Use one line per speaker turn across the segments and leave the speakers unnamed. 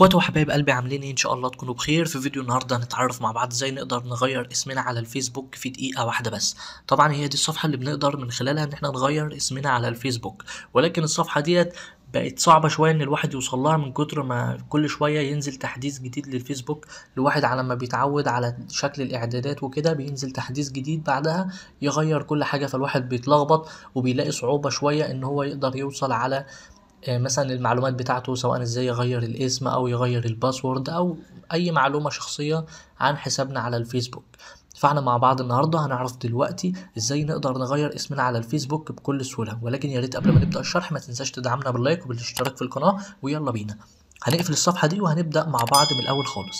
اخواتي وحبايب قلبي عاملين ايه ان شاء الله تكونوا بخير في فيديو النهارده هنتعرف مع بعض ازاي نقدر نغير اسمنا على الفيسبوك في دقيقه واحده بس طبعا هي دي الصفحه اللي بنقدر من خلالها ان احنا نغير اسمنا على الفيسبوك ولكن الصفحه ديت بقت صعبة شوية إن الواحد يوصل لها من كتر ما كل شوية ينزل تحديث جديد للفيسبوك الواحد على ما بيتعود على شكل الإعدادات وكده بينزل تحديث جديد بعدها يغير كل حاجة فالواحد بيتلخبط وبيلاقي صعوبة شوية إن هو يقدر يوصل على آه، مثلا المعلومات بتاعته سواء ازاي يغير الاسم او يغير الباسورد او اي معلومة شخصية عن حسابنا على الفيسبوك فاحنا مع بعض النهارده هنعرف دلوقتي ازاي نقدر نغير اسمنا على الفيسبوك بكل سهوله ولكن يا ريت قبل ما نبدا الشرح ما تنساش تدعمنا باللايك وبالاشتراك في القناه ويلا بينا هنقفل الصفحه دي وهنبدا مع بعض من الاول خالص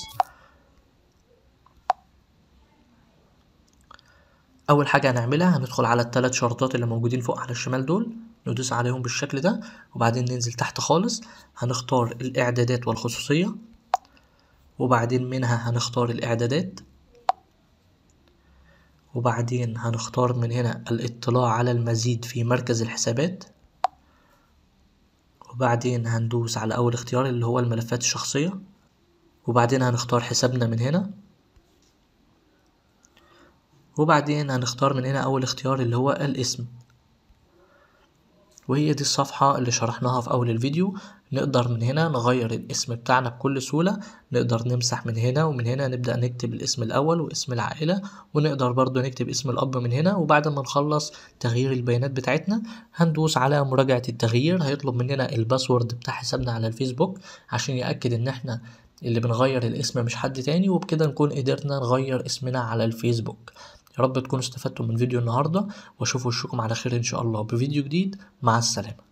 اول حاجه هنعملها هندخل على الثلاث شرطات اللي موجودين فوق على الشمال دول ندوس عليهم بالشكل ده وبعدين ننزل تحت خالص هنختار الإعدادات والخصوصية وبعدين منها هنختار الإعدادات وبعدين هنختار من هنا الاطلاع على المزيد في مركز الحسابات وبعدين هندوس على أول اختيار اللي هو الملفات الشخصية وبعدين هنختار حسابنا من هنا وبعدين هنختار من هنا أول اختيار اللي هو الاسم وهي دي الصفحة اللي شرحناها في أول الفيديو نقدر من هنا نغير الاسم بتاعنا بكل سهولة نقدر نمسح من هنا ومن هنا نبدأ نكتب الاسم الأول واسم العائلة ونقدر برضو نكتب اسم الأب من هنا وبعد ما نخلص تغيير البيانات بتاعتنا هندوس على مراجعة التغيير هيطلب مننا الباسورد بتاع حسابنا على الفيسبوك عشان يأكد إن احنا اللي بنغير الاسم مش حد تاني وبكده نكون قدرنا نغير اسمنا على الفيسبوك يا رب تكونوا استفدتم من فيديو النهارده واشوفوا وشكم على خير ان شاء الله بفيديو جديد مع السلامه